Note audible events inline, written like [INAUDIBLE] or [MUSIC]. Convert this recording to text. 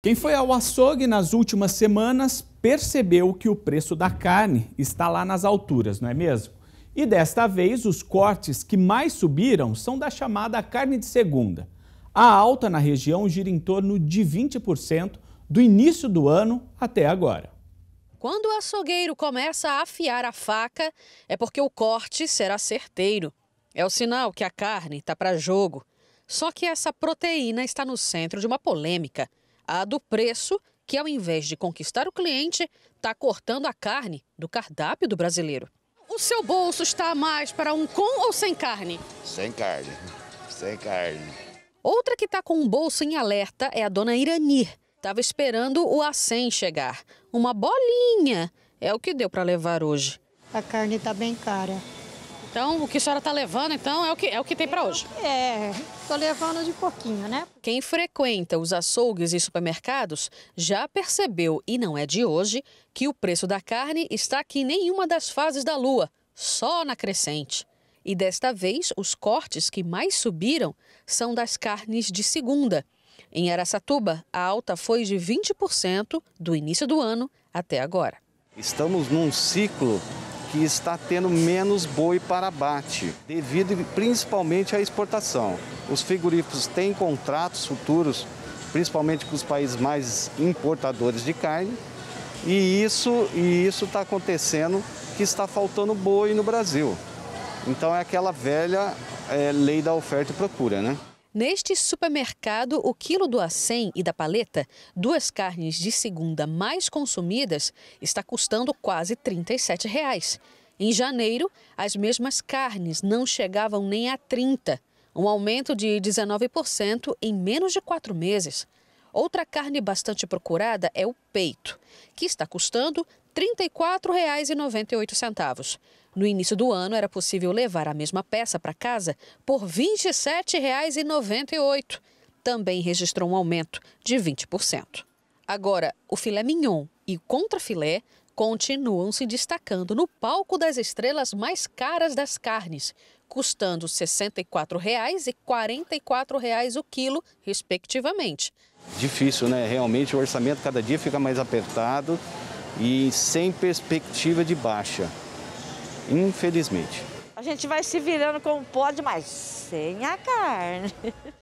Quem foi ao açougue nas últimas semanas percebeu que o preço da carne está lá nas alturas, não é mesmo? E desta vez, os cortes que mais subiram são da chamada carne de segunda. A alta na região gira em torno de 20% do início do ano até agora. Quando o açougueiro começa a afiar a faca, é porque o corte será certeiro. É o sinal que a carne está para jogo. Só que essa proteína está no centro de uma polêmica a do preço, que ao invés de conquistar o cliente, está cortando a carne do cardápio do brasileiro. O seu bolso está mais para um com ou sem carne? Sem carne, sem carne. Outra que está com um bolso em alerta é a dona Irani. Estava esperando o acém chegar. Uma bolinha é o que deu para levar hoje. A carne está bem cara. Então, o que a senhora está levando, então, é o que, é o que tem para hoje? É, estou levando de pouquinho, né? Quem frequenta os açougues e supermercados já percebeu, e não é de hoje, que o preço da carne está aqui em nenhuma das fases da lua, só na crescente. E desta vez, os cortes que mais subiram são das carnes de segunda. Em Aracatuba, a alta foi de 20% do início do ano até agora. Estamos num ciclo que está tendo menos boi para abate, devido principalmente à exportação. Os frigoríficos têm contratos futuros, principalmente com os países mais importadores de carne, e isso e isso está acontecendo que está faltando boi no Brasil. Então é aquela velha é, lei da oferta e procura, né? Neste supermercado, o quilo do acém e da paleta, duas carnes de segunda mais consumidas, está custando quase R$ 37. Reais. Em janeiro, as mesmas carnes não chegavam nem a 30, um aumento de 19% em menos de quatro meses. Outra carne bastante procurada é o peito, que está custando R$ 34,98. No início do ano, era possível levar a mesma peça para casa por R$ 27,98. Também registrou um aumento de 20%. Agora, o filé mignon e o contrafilé continuam se destacando no palco das estrelas mais caras das carnes, custando R$ 64,00 e R$ 44,00 o quilo, respectivamente. Difícil, né? Realmente o orçamento cada dia fica mais apertado e sem perspectiva de baixa, infelizmente. A gente vai se virando como pode, mas sem a carne. [LAUGHS]